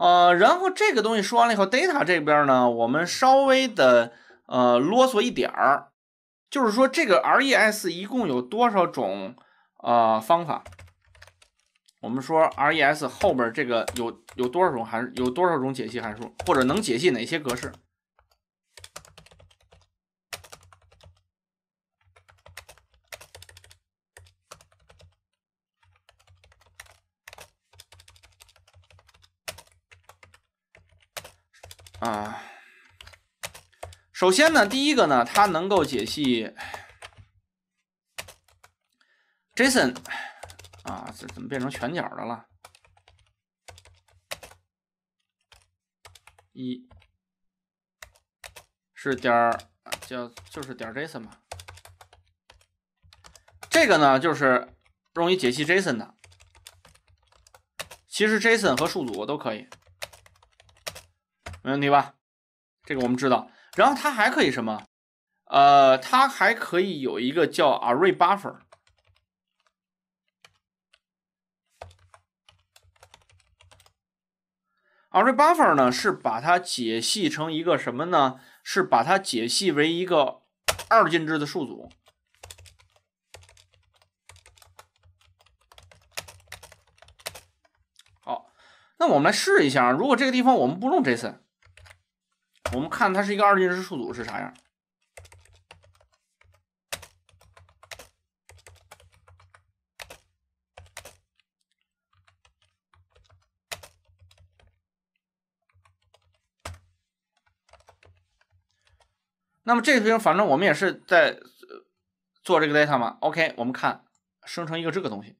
呃，然后这个东西说完了以后，data 这边呢，我们稍微的呃啰嗦一点儿，就是说这个 res 一共有多少种呃方法？我们说 res 后边这个有有多少种函，有多少种解析函数，或者能解析哪些格式？啊，首先呢，第一个呢，它能够解析 JSON 啊，这怎么变成全角的了？一是点儿叫就是点儿 JSON 嘛，这个呢就是容易解析 JSON 的，其实 JSON 和数组都可以。没问题吧？这个我们知道。然后它还可以什么？呃，它还可以有一个叫 array buffer。array buffer 呢是把它解析成一个什么呢？是把它解析为一个二进制的数组。好，那我们来试一下，如果这个地方我们不用 JSON。我们看它是一个二进制数组是啥样？那么这个边反正我们也是在做这个 data 嘛。OK，我们看生成一个这个东西。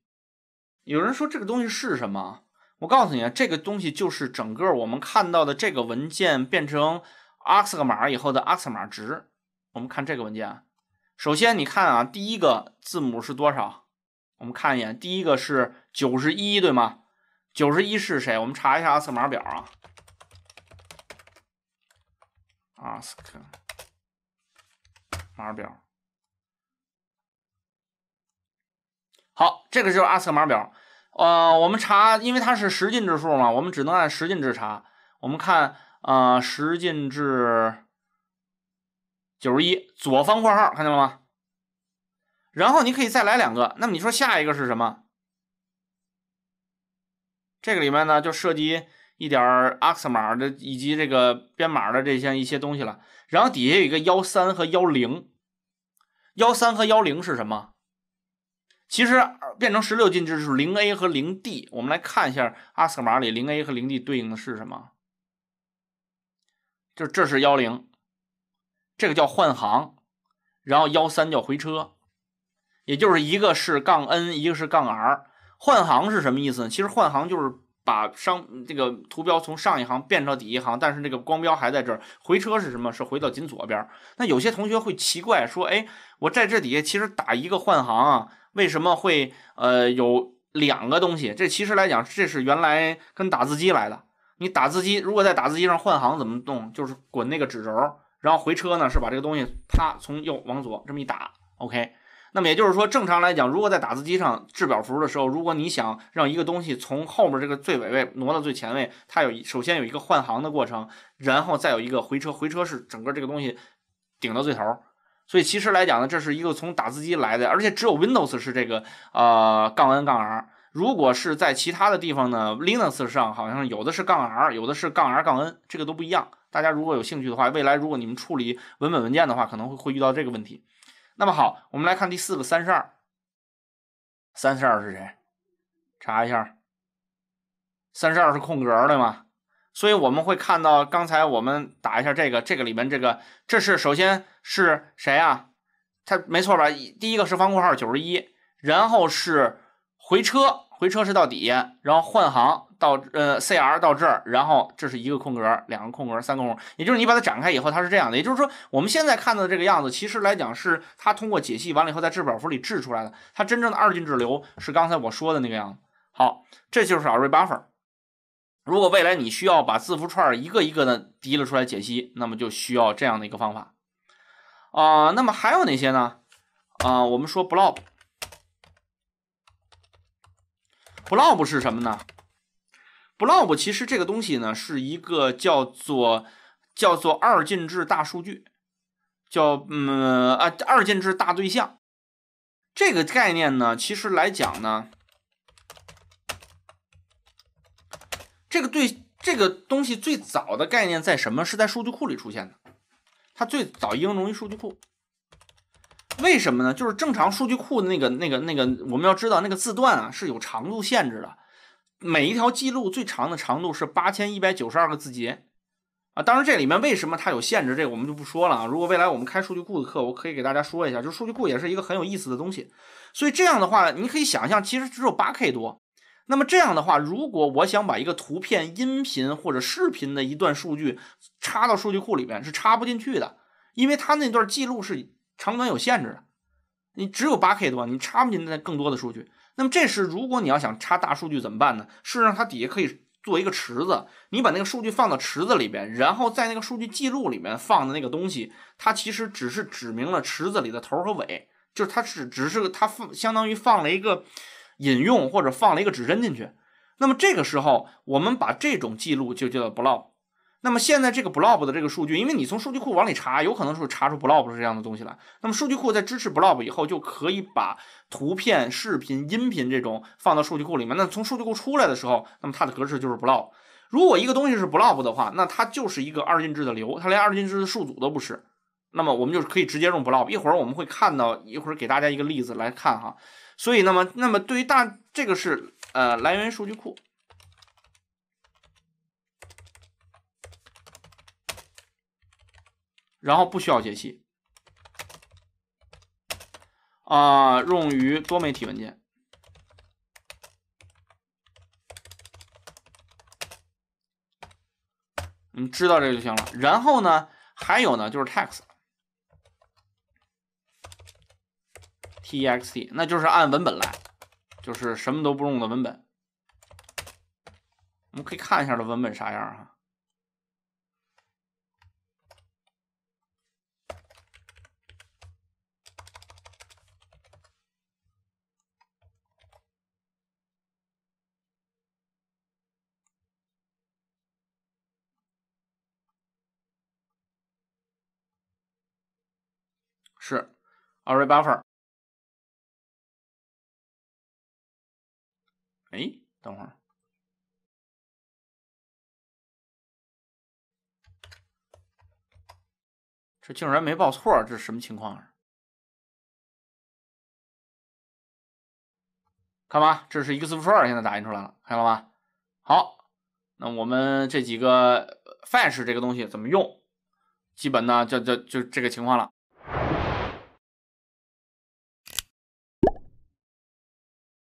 有人说这个东西是什么？我告诉你啊，这个东西就是整个我们看到的这个文件变成。ASCII 码以后的 ASCII 码值，我们看这个文件。首先，你看啊，第一个字母是多少？我们看一眼，第一个是九十一，对吗？九十一是谁？我们查一下 ASCII 码表啊。ASCII 码表。好，这个就是 ASCII 码表。呃，我们查，因为它是十进制数嘛，我们只能按十进制查。我们看。啊，十进制九十一左方括号看见了吗？然后你可以再来两个，那么你说下一个是什么？这个里面呢就涉及一点 ASCII 码的以及这个编码的这些一些东西了。然后底下有一个幺三和幺零，幺三和幺零是什么？其实变成十六进制是零 A 和零 D。我们来看一下 ASCII 码里零 A 和零 D 对应的是什么。就这是幺零，这个叫换行，然后幺三叫回车，也就是一个是杠 n，一个是杠 r。换行是什么意思呢？其实换行就是把商这个图标从上一行变到底一行，但是这个光标还在这儿。回车是什么？是回到紧左边。那有些同学会奇怪说，哎，我在这底下其实打一个换行，啊，为什么会呃有两个东西？这其实来讲，这是原来跟打字机来的。你打字机如果在打字机上换行怎么动？就是滚那个纸轴，然后回车呢是把这个东西啪从右往左这么一打。OK，那么也就是说，正常来讲，如果在打字机上制表符的时候，如果你想让一个东西从后面这个最尾位挪到最前位，它有首先有一个换行的过程，然后再有一个回车，回车是整个这个东西顶到最头。所以其实来讲呢，这是一个从打字机来的，而且只有 Windows 是这个呃杠 N 杠 R。如果是在其他的地方呢，Linux 上好像有的是杠 R，有的是杠 R 杠 N，这个都不一样。大家如果有兴趣的话，未来如果你们处理文本文件的话，可能会会遇到这个问题。那么好，我们来看第四个三十二。三十二是谁？查一下，三十二是空格对吗？所以我们会看到，刚才我们打一下这个，这个里面这个，这是首先是谁啊？它没错吧？第一个是方括号九十一，然后是。回车，回车是到底，然后换行到呃，CR 到这儿，然后这是一个空格，两个空格，三个空格，也就是你把它展开以后，它是这样的。也就是说，我们现在看到的这个样子，其实来讲是它通过解析完了以后在质表符里制出来的。它真正的二进制流是刚才我说的那个样子。好，这就是 array buffer。如果未来你需要把字符串一个一个的提了出来解析，那么就需要这样的一个方法。啊，那么还有哪些呢？啊，我们说 blob。Blob 是什么呢？Blob 其实这个东西呢，是一个叫做叫做二进制大数据，叫嗯啊二进制大对象。这个概念呢，其实来讲呢，这个对这个东西最早的概念在什么？是在数据库里出现的。它最早应用于数据库。为什么呢？就是正常数据库的那个、那个、那个，我们要知道那个字段啊是有长度限制的，每一条记录最长的长度是八千一百九十二个字节啊。当然，这里面为什么它有限制，这个我们就不说了啊。如果未来我们开数据库的课，我可以给大家说一下，就数据库也是一个很有意思的东西。所以这样的话，你可以想象，其实只有八 K 多。那么这样的话，如果我想把一个图片、音频或者视频的一段数据插到数据库里面，是插不进去的，因为它那段记录是。长短有限制的，你只有八 K 多，你插不进那更多的数据。那么这时如果你要想插大数据怎么办呢？事实上，它底下可以做一个池子，你把那个数据放到池子里边，然后在那个数据记录里面放的那个东西，它其实只是指明了池子里的头和尾，就是它是只是它放相当于放了一个引用或者放了一个指针进去。那么这个时候我们把这种记录就叫做 block。那么现在这个 blob 的这个数据，因为你从数据库往里查，有可能是查出 blob 这样的东西来。那么数据库在支持 blob 以后，就可以把图片、视频、音频这种放到数据库里面。那从数据库出来的时候，那么它的格式就是 blob。如果一个东西是 blob 的话，那它就是一个二进制的流，它连二进制的数组都不是。那么我们就是可以直接用 blob。一会儿我们会看到，一会儿给大家一个例子来看哈。所以，那么，那么对于大这个是呃来源数据库。然后不需要解析，啊，用于多媒体文件，你知道这就行了。然后呢，还有呢，就是 text，t x t，那就是按文本来，就是什么都不用的文本。我们可以看一下这文本啥样啊。是，array buffer，哎，等会儿，这竟然没报错，这是什么情况？啊？看吧，这是一 f o r 串，现在打印出来了，看到了吧？好，那我们这几个 f s h 这个东西怎么用？基本呢，就就就这个情况了。